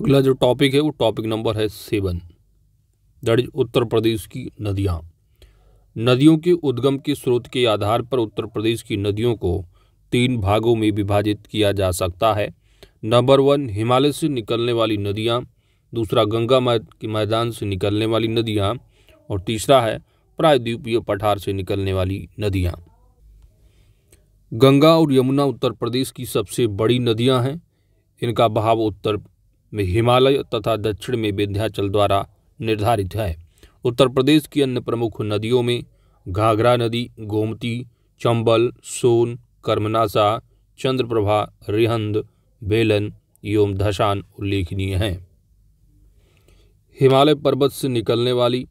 अगला जो टॉपिक है वो टॉपिक नंबर है seven that is Uttar Pradesh की नदियाँ नदियों के उद्गम के स्रोत के आधार पर उत्तर प्रदेश की नदियों को तीन भागों में विभाजित किया जा सकता है नंबर वन हिमालय से निकलने वाली नदियाँ दूसरा गंगा के मैदान से निकलने वाली नदियाँ और तीसरा है प्रायद्वीपीय पठार से निकलने वाली नदियाँ गंगा और यमुना उत्तर प्रदेश की सबसे बड़ी नदियाँ हैं इनका बहाव उत्तर में हिमालय तथा दक्षिण में विंध्याचल द्वारा निर्धारित है उत्तर प्रदेश की अन्य प्रमुख नदियों में घाघरा नदी गोमती चंबल सोन कर्मनासा चंद्रप्रभा रिहंद बेलन एवं धशान उल्लेखनीय हैं हिमालय पर्वत से निकलने वाली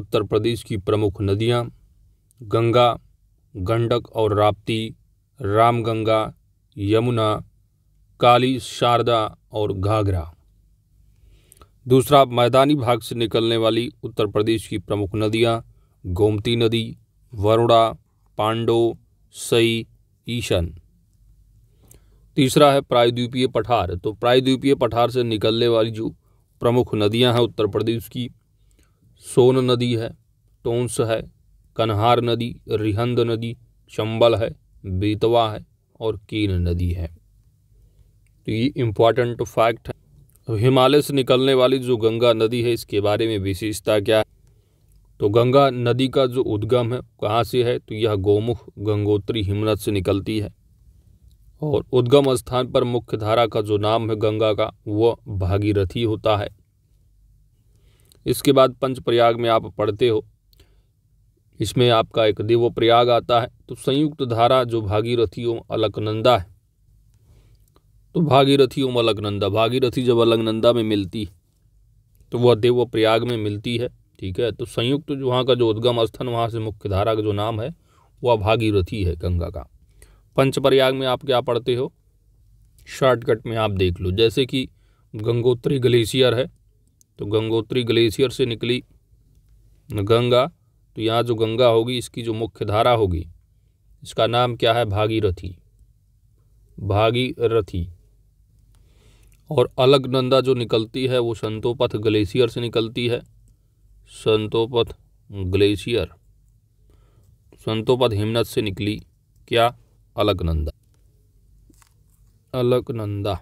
उत्तर प्रदेश की प्रमुख नदियाँ गंगा गंडक और राप्ती रामगंगा यमुना काली शारदा और घाघरा दूसरा मैदानी भाग से निकलने वाली उत्तर प्रदेश की प्रमुख नदियाँ गोमती नदी वरुणा पांडो सई ईशन तीसरा है प्रायद्वीपीय पठार तो प्रायद्वीपीय पठार से निकलने वाली जो प्रमुख नदियां हैं उत्तर प्रदेश की सोन नदी है टोंस है कन्हार नदी रिहंद नदी चंबल है बेतवा है और कीन नदी है तो ये इम्पॉर्टेंट फैक्ट है तो हिमालय से निकलने वाली जो गंगा नदी है इसके बारे में विशेषता क्या है तो गंगा नदी का जो उद्गम है कहाँ से है तो यह गोमुख गंगोत्री हिमनद से निकलती है और उद्गम स्थान पर मुख्य धारा का जो नाम है गंगा का वह भागीरथी होता है इसके बाद पंचप्रयाग में आप पढ़ते हो इसमें आपका एक प्रयाग आता है तो संयुक्त धारा जो भागीरथी अलकनंदा है तो भागीरथी ओम अलगनंदा भागीरथी जब अलगनंदा में मिलती तो वह देव प्रयाग में मिलती है ठीक है तो संयुक्त तो जो वहाँ का जो उद्गम स्थान वहाँ से मुख्य धारा का जो नाम है वह भागीरथी है गंगा का पंचप्रयाग में आप क्या पढ़ते हो शॉर्टकट में आप देख लो जैसे कि गंगोत्री ग्लेशियर है तो गंगोत्री ग्लेशियर से निकली गंगा तो यहाँ जो गंगा होगी इसकी जो मुख्य धारा होगी इसका नाम क्या है भागीरथी भागीरथी और अलग नंदा जो निकलती है वो संतोपथ ग्लेशियर से निकलती है संतोपथ ग्लेशियर संतोपथ हिमनद से निकली क्या अलगनंदा अलकनंदा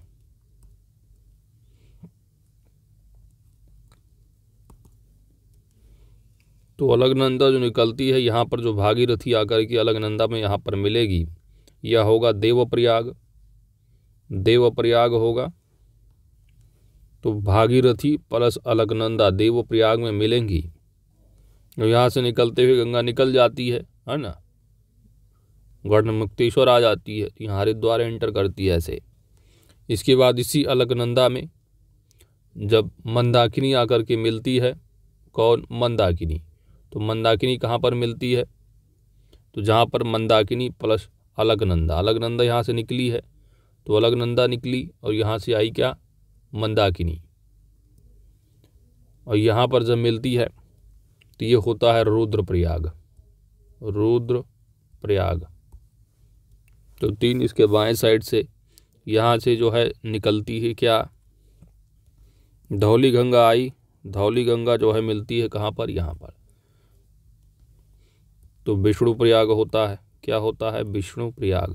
तो अलगनंदा जो निकलती है यहाँ पर जो भागीरथी आकर के अलगनंदा में यहाँ पर मिलेगी यह होगा देवप्रयाग देवप्रयाग होगा तो भागीरथी प्लस अलकनंदा प्रयाग में मिलेंगी तो यहाँ से निकलते हुए गंगा निकल जाती है है ना गढ़ मुक्तेश्वर आ जाती है तो यहाँ हरिद्वार एंटर करती है ऐसे इसके बाद इसी अलकनंदा में जब मंदाकिनी आकर के मिलती है कौन मंदाकिनी तो मंदाकिनी कहाँ पर मिलती है तो जहाँ पर मंदाकिनी प्लस अलकनंदा अलगनंदा यहाँ से निकली है तो अलगनंदा निकली और यहाँ से आई क्या मंदाकिनी और यहाँ पर जब मिलती है तो ये होता है रुद्रप्रयाग रुद्र प्रयाग तो तीन इसके बाएं साइड से यहाँ से जो है निकलती है क्या धौली गंगा आई धौली गंगा जो है मिलती है कहाँ पर यहाँ पर तो विष्णु प्रयाग होता है क्या होता है विष्णु प्रयाग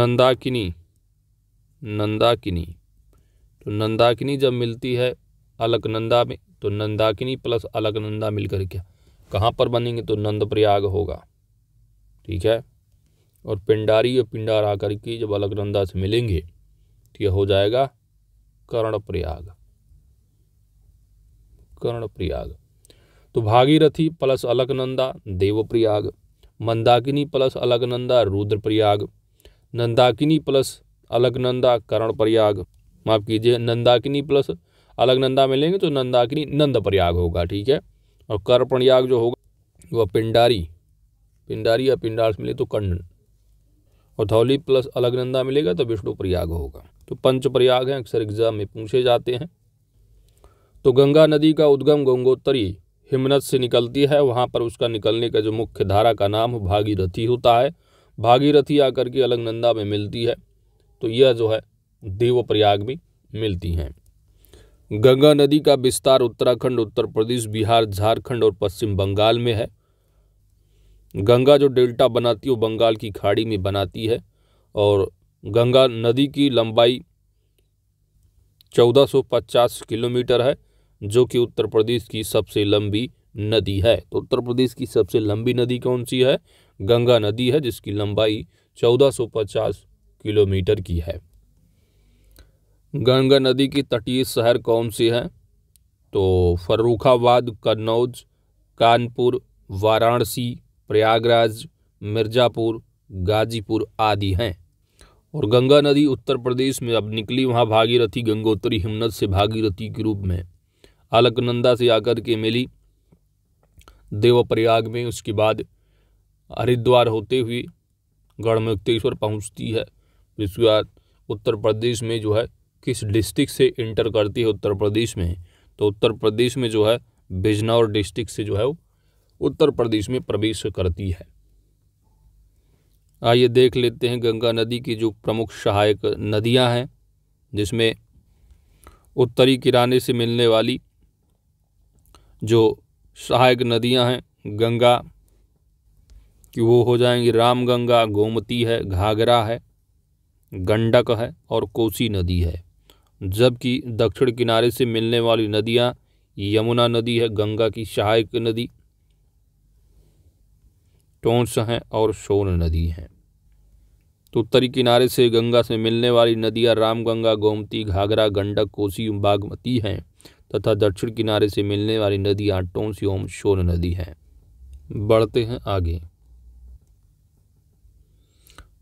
नंदाकिनी नंदाकिनी तो नंदाकिनी जब मिलती है अलकनंदा में तो नंदाकिनी प्लस अलकनंदा मिलकर क्या कहाँ पर बनेंगे तो नंदप्रयाग होगा ठीक है और पिंडारी और पिंडार आकर के जब अलकनंदा से मिलेंगे तो यह हो जाएगा कर्णप्रयाग कर्णप्रयाग तो Bhagirathi plus Alaknanda Devprayag Mandakini plus Alaknanda Rudraprayag Nandakini plus Alaknanda Karan Prayag माफ़ कीजिए नंदाकिनी प्लस अलगनंदा में लेंगे तो नंदाकिनी नंद प्रयाग होगा ठीक है और कर प्रयाग जो होगा वह पिंडारी पिंडारी या पिंडार से मिले तो कर्ण और धौली प्लस अलगनंदा मिलेगा तो विष्णु प्रयाग होगा तो पंच प्रयाग हैं अक्सर एग्जाम में पूछे जाते हैं तो गंगा नदी का उद्गम गंगोत्तरी हिमनत से निकलती है वहाँ पर उसका निकलने का जो मुख्य धारा का नाम भागीरथी होता है भागीरथी आकर के अलगनंदा में मिलती है तो यह जो है देवप्रयाग में मिलती हैं गंगा नदी का विस्तार उत्तराखंड उत्तर प्रदेश बिहार झारखंड और पश्चिम बंगाल में है गंगा जो डेल्टा बनाती है वो बंगाल की खाड़ी में बनाती है और गंगा नदी की लंबाई 1450 किलोमीटर है जो कि उत्तर प्रदेश की सबसे लंबी नदी है तो उत्तर प्रदेश की सबसे लंबी नदी कौन सी है गंगा नदी है जिसकी लंबाई 1450 किलोमीटर की है गंगा नदी की तटीय शहर कौन सी है तो फर्रुखाबाद कन्नौज कानपुर वाराणसी प्रयागराज मिर्ज़ापुर गाजीपुर आदि हैं और गंगा नदी उत्तर प्रदेश में अब निकली वहाँ भागीरथी गंगोत्री हिमनद से भागीरथी के रूप में अलकनंदा से आकर के मिली देवप्रयाग में उसके बाद हरिद्वार होते हुए गढ़मुक्तेश्वर पहुँचती है इसके बाद उत्तर प्रदेश में जो है किस डिस्ट्रिक्ट से इंटर करती है उत्तर प्रदेश में तो उत्तर प्रदेश में जो है बिजनौर डिस्ट्रिक्ट से जो है वो उत्तर प्रदेश में प्रवेश करती है आइए देख लेते हैं गंगा नदी की जो प्रमुख सहायक नदियां हैं जिसमें उत्तरी किराने से मिलने वाली जो सहायक नदियां हैं गंगा कि वो हो जाएंगी रामगंगा गोमती है घाघरा है गंडक है और कोसी नदी है जबकि दक्षिण किनारे से मिलने वाली नदियाँ यमुना नदी है गंगा की सहायक नदी टोंस हैं और सोन नदी हैं तो उत्तरी किनारे से गंगा से मिलने वाली नदियाँ रामगंगा गोमती घाघरा गंडक कोसी बागमती हैं तथा दक्षिण किनारे से मिलने वाली नदियाँ टोंस एवं सोन नदी हैं बढ़ते हैं आगे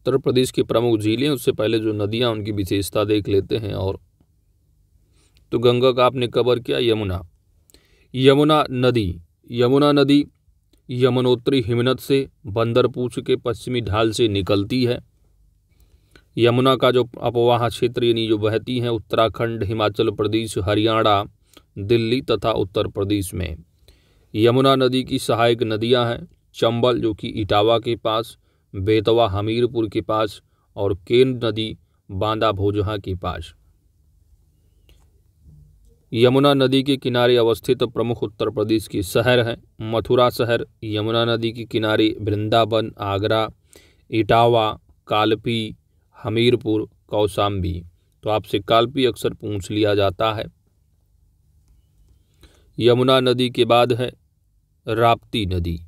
उत्तर प्रदेश की प्रमुख झीलें उससे पहले जो नदियाँ उनकी विशेषता देख लेते हैं और तो गंगा का आपने कवर किया यमुना यमुना नदी यमुना नदी यमुनोत्री हिमनत से बंदरपूछ के पश्चिमी ढाल से निकलती है यमुना का जो अपवाह क्षेत्र यानी जो बहती हैं उत्तराखंड हिमाचल प्रदेश हरियाणा दिल्ली तथा उत्तर प्रदेश में यमुना नदी की सहायक नदियां हैं चंबल जो कि इटावा के पास बेतवा हमीरपुर के पास और केन नदी बांदा भोजहा के पास यमुना नदी के किनारे अवस्थित प्रमुख उत्तर प्रदेश के शहर हैं मथुरा शहर यमुना नदी के किनारे वृंदावन आगरा इटावा कालपी हमीरपुर कौसाम्बी तो आपसे कालपी अक्सर पूछ लिया जाता है यमुना नदी के बाद है राप्ती नदी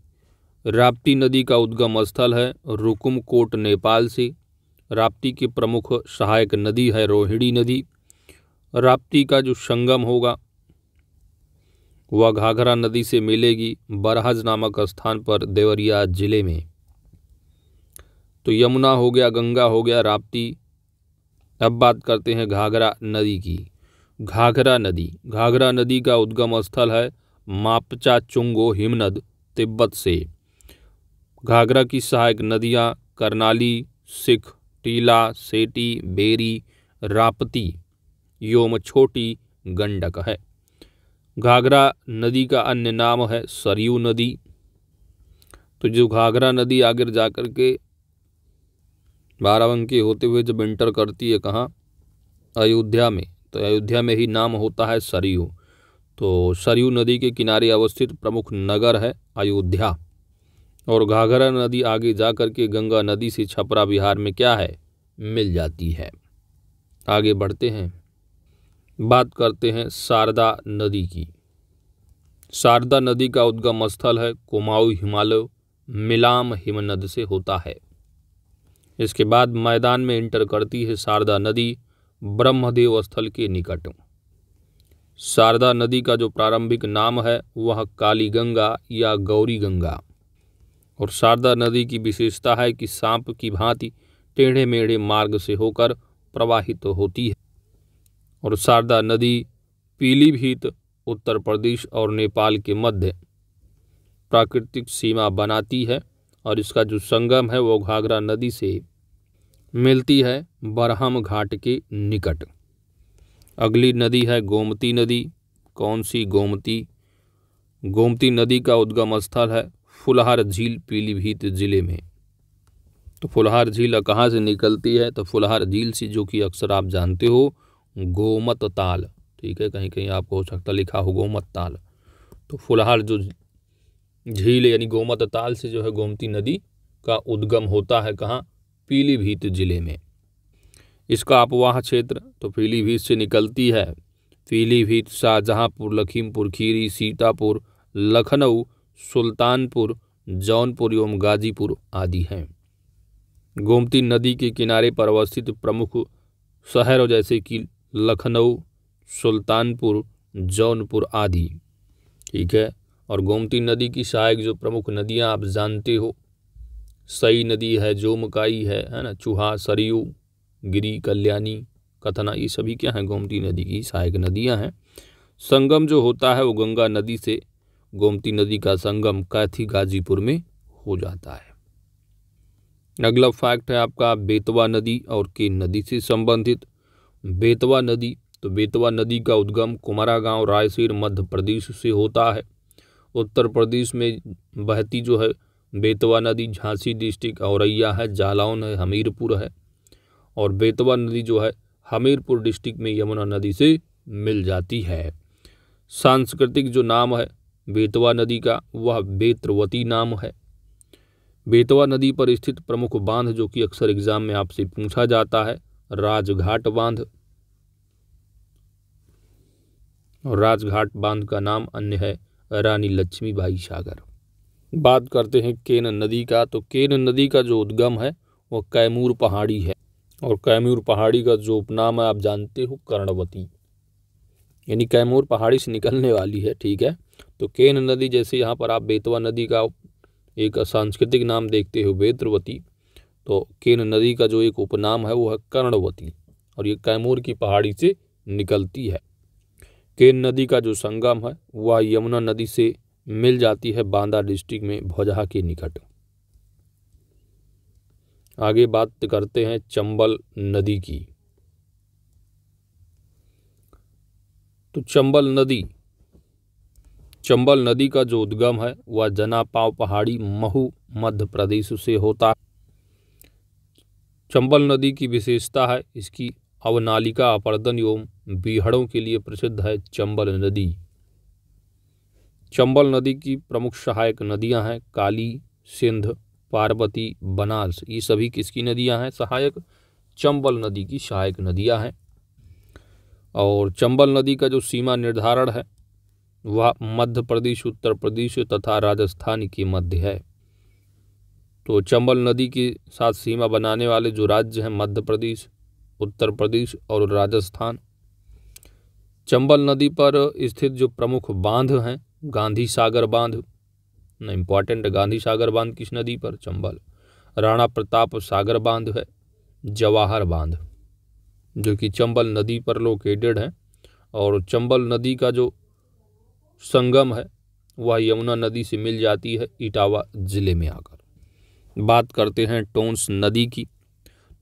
राप्ती नदी का उद्गम स्थल है रुकुमकोट नेपाल से राप्ती की प्रमुख सहायक नदी है रोहिणी नदी राप्ती का जो संगम होगा वह घाघरा नदी से मिलेगी बरहज नामक स्थान पर देवरिया जिले में तो यमुना हो गया गंगा हो गया राप्ती अब बात करते हैं घाघरा नदी की घाघरा नदी घाघरा नदी का उद्गम स्थल है मापचा चुंगो हिमनद तिब्बत से घाघरा की सहायक नदियाँ करनाली सिख टीला सेटी बेरी रापती योम छोटी गंडक है घाघरा नदी का अन्य नाम है सरयू नदी तो जो घाघरा नदी आगे जाकर के बाराबंकी होते हुए जब इंटर करती है कहाँ अयोध्या में तो अयोध्या में ही नाम होता है सरयू तो सरयू नदी के किनारे अवस्थित प्रमुख नगर है अयोध्या और घाघरा नदी आगे जाकर के गंगा नदी से छपरा बिहार में क्या है मिल जाती है आगे बढ़ते हैं बात करते हैं शारदा नदी की शारदा नदी का उद्गम स्थल है कुमाऊ हिमालय मिलाम हिमनद से होता है इसके बाद मैदान में इंटर करती है शारदा नदी ब्रह्मदेव स्थल के निकट शारदा नदी का जो प्रारंभिक नाम है वह काली गंगा या गौरी गंगा और शारदा नदी की विशेषता है कि सांप की भांति टेढ़े मेढ़े मार्ग से होकर प्रवाहित तो होती है और शारदा नदी पीलीभीत उत्तर प्रदेश और नेपाल के मध्य प्राकृतिक सीमा बनाती है और इसका जो संगम है वो घाघरा नदी से मिलती है बरहम घाट के निकट अगली नदी है गोमती नदी कौन सी गोमती गोमती नदी का उद्गम स्थल है फुलहार झील पीलीभीत ज़िले में तो फुलहार झील कहाँ से निकलती है तो फुलहार झील से जो कि अक्सर आप जानते हो गोमत ताल ठीक है कहीं कहीं आपको हो सकता लिखा हो गोमत ताल तो फुलहार जो झील यानी गोमत ताल से जो है गोमती नदी का उद्गम होता है कहाँ पीलीभीत जिले में इसका अपवाह क्षेत्र तो पीलीभीत से निकलती है पीलीभीत शाहजहाँपुर लखीमपुर खीरी सीतापुर लखनऊ सुल्तानपुर जौनपुर एवं गाजीपुर आदि हैं गोमती नदी के किनारे पर अवस्थित प्रमुख शहरों जैसे कि लखनऊ सुल्तानपुर जौनपुर आदि ठीक है और गोमती नदी की सहायक जो प्रमुख नदियाँ आप जानते हो सई नदी है जोमकाई है है ना चूहा सरयू गिरी कल्याणी कथना ये सभी क्या हैं गोमती नदी की सहायक नदियाँ हैं संगम जो होता है वो गंगा नदी से गोमती नदी का संगम कैथी गाजीपुर में हो जाता है अगला फैक्ट है आपका बेतवा नदी और के नदी से संबंधित बेतवा नदी तो बेतवा नदी का उद्गम कुमारा गांव रायसेर मध्य प्रदेश से होता है उत्तर प्रदेश में बहती जो है बेतवा नदी झांसी डिस्ट्रिक्ट औरैया है जालौन है हमीरपुर है और बेतवा नदी जो है हमीरपुर डिस्ट्रिक्ट में यमुना नदी से मिल जाती है सांस्कृतिक जो नाम है बेतवा नदी का वह बेत्रवती नाम है बेतवा नदी पर स्थित प्रमुख बांध जो कि अक्सर एग्जाम में आपसे पूछा जाता है राजघाट बांध और राजघाट बांध का नाम अन्य है रानी लक्ष्मीबाई सागर बात करते हैं केन नदी का तो केन नदी का जो उद्गम है वह कैमूर पहाड़ी है और कैमूर पहाड़ी का जो उपनाम है आप जानते हो कर्णवती यानी कैमूर पहाड़ी से निकलने वाली है ठीक है तो केन नदी जैसे यहाँ पर आप बेतवा नदी का एक सांस्कृतिक नाम देखते हो बेत्रवती तो केन नदी का जो एक उपनाम है वो है कर्णवती और ये कैमूर की पहाड़ी से निकलती है केन नदी का जो संगम है वह यमुना नदी से मिल जाती है बांदा डिस्ट्रिक्ट में भौजहा के निकट आगे बात करते हैं चंबल नदी की तो चंबल नदी चंबल नदी का जो उद्गम है वह जनापाव पहाड़ी महू मध्य प्रदेश से होता चंबल नदी की विशेषता है इसकी अवनालिका अपर्दन एवं बीहड़ों के लिए प्रसिद्ध है चंबल नदी चंबल नदी की प्रमुख सहायक नदियां हैं काली सिंध पार्वती बनास ये सभी किसकी नदियां हैं सहायक चंबल नदी की सहायक नदियां हैं और चंबल नदी का जो सीमा निर्धारण है वह मध्य प्रदेश उत्तर प्रदेश तथा राजस्थान के मध्य है तो चंबल नदी के साथ सीमा बनाने वाले जो राज्य हैं मध्य प्रदेश उत्तर प्रदेश और राजस्थान चंबल नदी पर स्थित जो प्रमुख बांध हैं गांधी सागर बांध इम्पॉर्टेंट गांधी सागर बांध किस नदी पर चंबल राणा प्रताप सागर बांध है जवाहर बांध जो कि चंबल नदी पर लोकेटेड हैं और चंबल नदी का जो संगम है वह यमुना नदी से मिल जाती है इटावा ज़िले में आकर बात करते हैं टोंस नदी की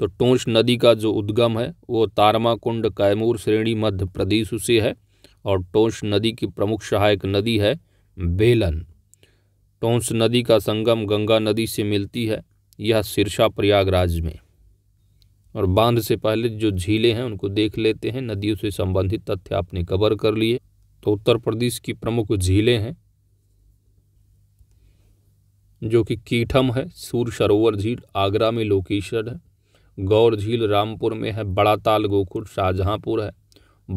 तो टोंस नदी का जो उद्गम है वो तारमा कुंड कैमूर श्रेणी मध्य प्रदेश से है और टोंस नदी की प्रमुख सहायक नदी है बेलन टोंस नदी का संगम गंगा नदी से मिलती है यह सिरसा प्रयागराज में और बांध से पहले जो झीलें हैं उनको देख लेते हैं नदियों से संबंधित तथ्य आपने कवर कर लिए तो उत्तर प्रदेश की प्रमुख झीलें हैं जो कि कीठम है सूर सरोवर झील आगरा में लोकेशन है गौर झील रामपुर में है बड़ा ताल गोखुर शाहजहाँपुर है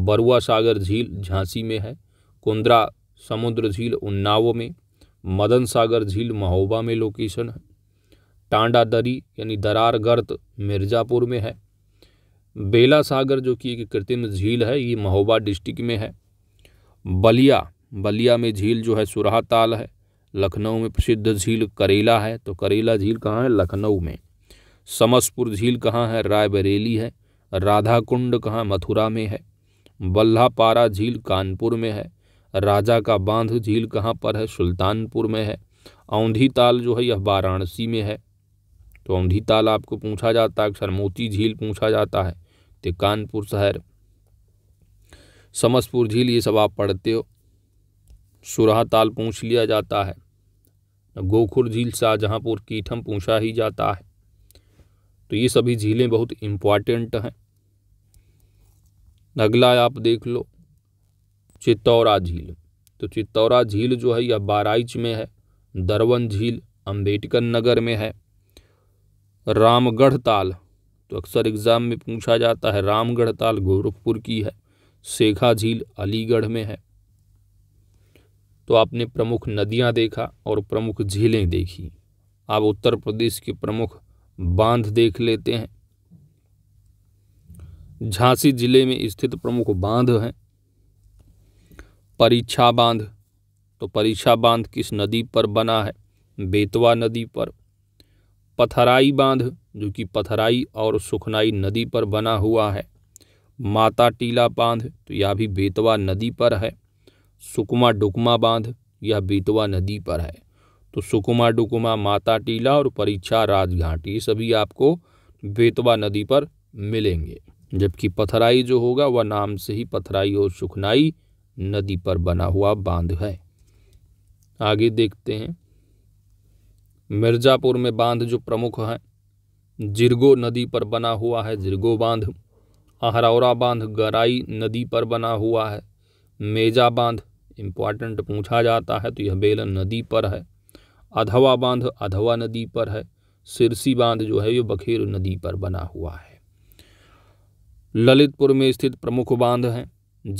बरुआ सागर झील झांसी में है कुंद्रा समुद्र झील उन्नाव में मदन सागर झील महोबा में लोकेशन है टांडा दरी यानी दरार गर्त मिर्ज़ापुर में है बेला सागर जो कि एक कृत्रिम झील है ये महोबा डिस्ट्रिक्ट में है बलिया बलिया में झील जो है सुरहा ताल है लखनऊ में प्रसिद्ध झील करेला है तो करेला झील कहाँ है लखनऊ में समसपुर झील कहाँ है रायबरेली है राधा कुंड कहाँ मथुरा में है बल्लापारा झील कानपुर में है राजा का बांध झील कहाँ पर है सुल्तानपुर में है औंधी ताल जो है यह वाराणसी में है तो औंधी तालाब को पूछा जाता है अक्सर मोती झील पूछा जाता है तो कानपुर शहर समसपुर झील ये सब आप पढ़ते हो सुरहा ताल पूछ लिया जाता है गोखुर झील शाहजहाँपुर कीठम पूछा ही जाता है तो ये सभी झीलें बहुत इम्पॉर्टेंट हैं अगला आप देख लो चित्तौरा झील तो चित्तौरा झील जो है यह बाराइच में है दरवन झील अंबेडकर नगर में है रामगढ़ ताल तो अक्सर एग्ज़ाम में पूछा जाता है रामगढ़ ताल गोरखपुर की है सेखा झील अलीगढ़ में है तो आपने प्रमुख नदियां देखा और प्रमुख झीलें देखी आप उत्तर प्रदेश के प्रमुख बांध देख लेते हैं झांसी जिले में स्थित प्रमुख बांध हैं परीक्षा बांध तो परीक्षा बांध किस नदी पर बना है बेतवा नदी पर पथराई बांध जो कि पथराई और सुखनाई नदी पर बना हुआ है माता टीला बांध तो यह भी बेतवा नदी पर है सुकमा डुकमा बांध यह बेतवा नदी पर है तो सुकमा डुकमा माता टीला और परीक्षा राजघाट ये सभी आपको बेतवा नदी पर मिलेंगे जबकि पथराई जो होगा वह नाम से ही पथराई और सुखनाई नदी पर बना हुआ बांध है आगे देखते हैं मिर्जापुर में बांध जो प्रमुख हैं जिरगो नदी पर बना हुआ है जिरगो बांध अहरौरा बांध गराई नदी पर बना हुआ है मेजा बांध इम्पॉर्टेंट पूछा जाता है तो यह बेलन नदी पर है अधवा बांध अधवा नदी पर है सिरसी बांध जो है ये बखेर नदी पर बना हुआ है ललितपुर में स्थित प्रमुख बांध हैं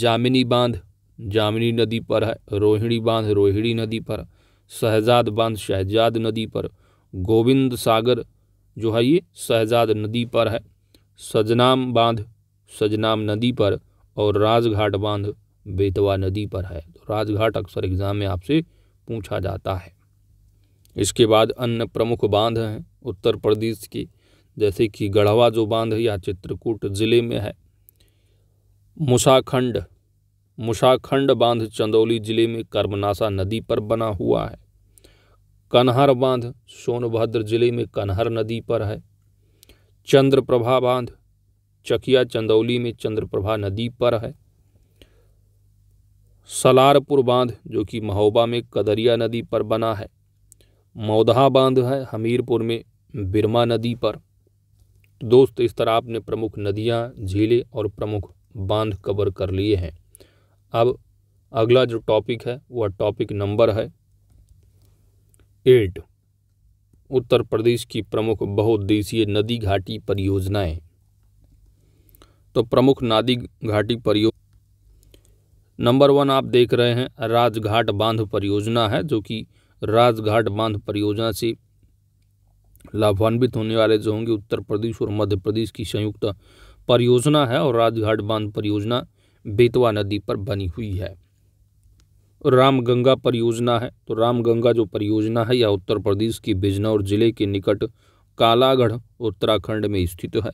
जामिनी बांध जामिनी नदी पर है रोहिणी बांध रोहिणी नदी पर शहजाद बांध शहजाद नदी पर गोविंद सागर जो है ये शहजाद नदी पर है सजनाम बांध सजनाम नदी पर और राजघाट बांध बेतवा नदी पर है तो राजघाट अक्सर एग्जाम में आपसे पूछा जाता है इसके बाद अन्य प्रमुख बांध हैं उत्तर प्रदेश के जैसे कि गढ़वा जो बांध है यह चित्रकूट जिले में है मुसाखंड मुशाखंड बांध चंदौली जिले में कर्मनासा नदी पर बना हुआ है कन्हर बांध सोनभद्र जिले में कन्हर नदी पर है चंद्रप्रभा बांध चकिया चंदौली में चंद्रप्रभा नदी पर है सलारपुर बांध जो कि महोबा में कदरिया नदी पर बना है मौदहा बांध है हमीरपुर में बिरमा नदी पर दोस्त इस तरह आपने प्रमुख नदियाँ झीलें और प्रमुख बांध कवर कर लिए हैं अब अगला जो टॉपिक है वह टॉपिक नंबर है एट उत्तर प्रदेश की प्रमुख बहुद्देशीय नदी घाटी परियोजनाएं तो प्रमुख नदी घाटी परियो नंबर वन आप देख रहे हैं राजघाट बांध परियोजना है जो कि राजघाट बांध परियोजना से लाभान्वित होने वाले जो होंगे उत्तर प्रदेश और मध्य प्रदेश की संयुक्त परियोजना है और राजघाट बांध परियोजना बेतवा नदी पर बनी हुई है रामगंगा परियोजना है तो रामगंगा जो परियोजना है यह उत्तर प्रदेश की बिजनौर जिले के निकट कालागढ़ उत्तराखंड में स्थित है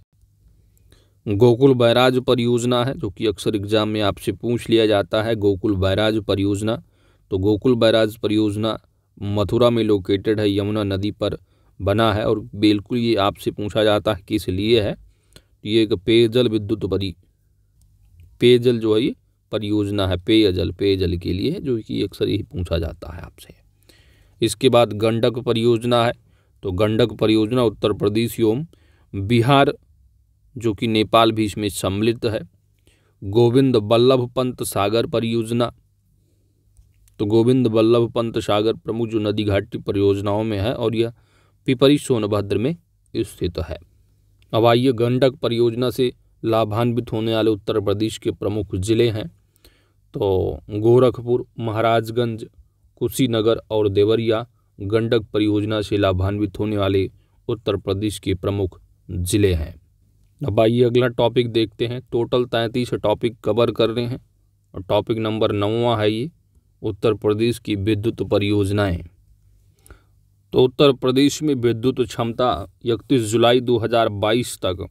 गोकुल बैराज परियोजना है जो कि अक्सर एग्जाम में आपसे पूछ लिया जाता है गोकुल बैराज परियोजना तो गोकुल बैराज परियोजना मथुरा में लोकेटेड है यमुना नदी पर बना है और बिल्कुल ये आपसे पूछा जाता है किस लिए है तो ये एक पेयजल विद्युत परी पेयजल जो है ये परियोजना है पेयजल पेयजल के लिए जो कि अक्सर यही पूछा जाता है आपसे इसके बाद गंडक परियोजना है तो गंडक परियोजना उत्तर प्रदेश एवं बिहार जो कि नेपाल भी इसमें सम्मिलित है गोविंद बल्लभ पंत सागर परियोजना तो गोविंद बल्लभ पंत सागर प्रमुख जो नदी घाटी परियोजनाओं में है और यह पिपरी सोनभद्र में स्थित है अब आइए गंडक परियोजना से लाभान्वित होने वाले उत्तर प्रदेश के प्रमुख ज़िले हैं तो गोरखपुर महाराजगंज कुशीनगर और देवरिया गंडक परियोजना से लाभान्वित होने वाले उत्तर प्रदेश के प्रमुख ज़िले हैं अब आइए अगला टॉपिक देखते हैं टोटल तैंतीस टॉपिक कवर कर रहे हैं और टॉपिक नंबर नौवा है ये उत्तर प्रदेश की विद्युत परियोजनाएं तो उत्तर प्रदेश में विद्युत क्षमता इकतीस जुलाई 2022 तक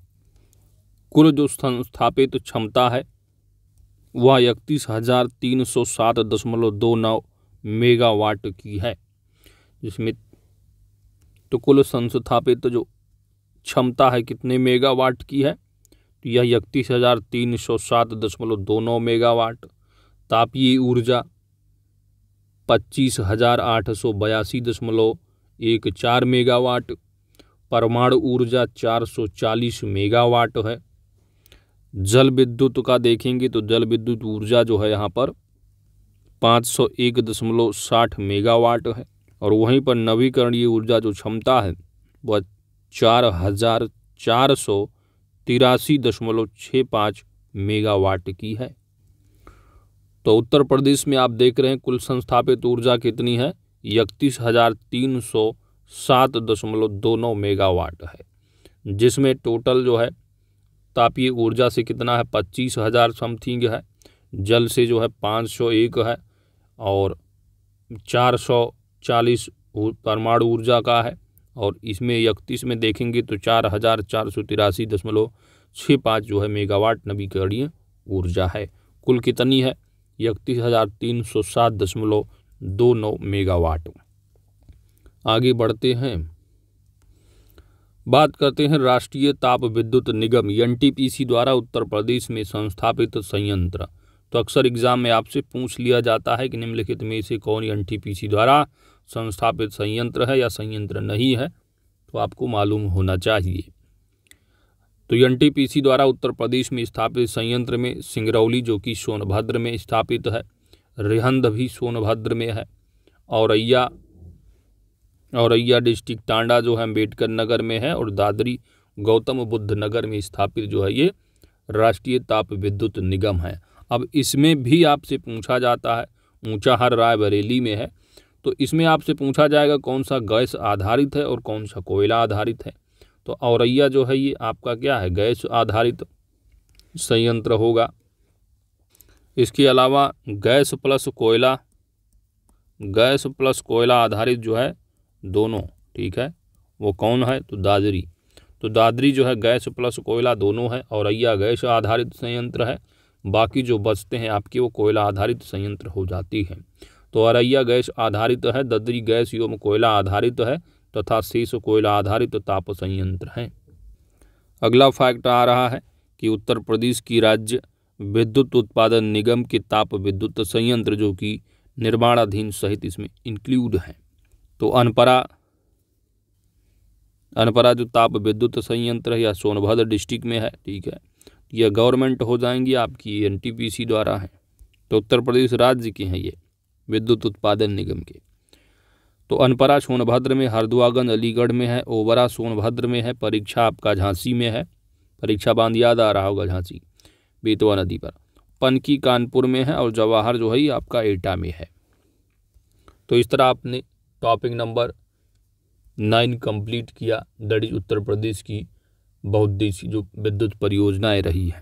कुल जो संस्थापित क्षमता है वह इकतीस हजार तीन सौ सात दशमलव दो नौ मेगावाट की है जिसमें तो कुल संस्थापित जो क्षमता है कितने मेगावाट की है तो यह इकतीस हजार तीन सौ सात दशमलव दो नौ मेगावाट तापीय ऊर्जा पच्चीस हजार आठ सौ बयासी दशमलव एक चार मेगावाट परमाणु ऊर्जा चार सौ चालीस मेगावाट है जल विद्युत का देखेंगे तो जल विद्युत ऊर्जा जो है यहाँ पर पाँच सौ एक दशमलव साठ मेगावाट है और वहीं पर नवीकरणीय ऊर्जा जो क्षमता है वह चार हजार चार सौ तिरासी दशमलव छः पाँच मेगावाट की है तो उत्तर प्रदेश में आप देख रहे हैं कुल संस्थापित ऊर्जा कितनी है इकतीस हजार तीन सौ सात दशमलव दो नौ मेगावाट है जिसमें टोटल जो है तापीय ऊर्जा से कितना है पच्चीस हज़ार समथिंग है जल से जो है पाँच सौ एक है और चार सौ चालीस परमाणु ऊर्जा का है और इसमें इकतीस में देखेंगे तो चार हज़ार चार सौ तिरासी दशमलव छः पाँच जो है मेगावाट नवीकरणीय ऊर्जा है कुल कितनी है इकतीस हज़ार तीन सौ सात दशमलव दो नौ मेगावाट आगे बढ़ते हैं बात करते हैं राष्ट्रीय ताप विद्युत निगम एन द्वारा उत्तर प्रदेश में संस्थापित संयंत्र तो अक्सर एग्जाम में आपसे पूछ लिया जाता है कि निम्नलिखित में से कौन एन द्वारा संस्थापित संयंत्र है या संयंत्र नहीं है तो आपको मालूम होना चाहिए तो एन द्वारा उत्तर प्रदेश में स्थापित संयंत्र में सिंगरौली जो कि सोनभद्र में स्थापित है रिहंद भी सोनभद्र में है औरैया औरैया डिस्ट्रिक्ट टांडा जो है अम्बेडकर नगर में है और दादरी गौतम बुद्ध नगर में स्थापित जो है ये राष्ट्रीय ताप विद्युत निगम है अब इसमें भी आपसे पूछा जाता है ऊँचा राय रायबरेली में है तो इसमें आपसे पूछा जाएगा कौन सा गैस आधारित है और कौन सा कोयला आधारित है तो औरैया जो है ये आपका क्या है गैस आधारित संयंत्र होगा इसके अलावा गैस प्लस कोयला गैस प्लस कोयला आधारित जो है दोनों ठीक है वो कौन है तो दादरी तो दादरी जो है गैस प्लस कोयला दोनों है अया गैस आधारित संयंत्र है बाकी जो बचते हैं आपके वो कोयला आधारित संयंत्र हो जाती है तो अरैया गैस आधारित है ददरी गैस एवं कोयला आधारित है तथा शीश कोयला आधारित ताप संयंत्र है अगला फैक्ट आ रहा है कि उत्तर प्रदेश की राज्य विद्युत उत्पादन निगम के ताप विद्युत संयंत्र जो कि निर्माणाधीन सहित इसमें इंक्लूड हैं तो अनपरा अनपरा जो ताप विद्युत संयंत्र है या सोनभद्र डिस्ट्रिक्ट में है ठीक है यह गवर्नमेंट हो जाएंगी आपकी एनटीपीसी द्वारा है तो उत्तर प्रदेश राज्य के हैं ये विद्युत उत्पादन निगम के तो अनपरा सोनभद्र में हरदुआगंज अलीगढ़ में है ओबरा सोनभद्र में है परीक्षा आपका झांसी में है परीक्षा बांध याद आ रहा होगा झांसी बेतवा नदी पर पनकी कानपुर में है और जवाहर जो है आपका एटा में है तो इस तरह आपने टॉपिक नंबर नाइन कंप्लीट किया दड़ी उत्तर प्रदेश की बहुत देशी जो विद्युत परियोजनाएं रही हैं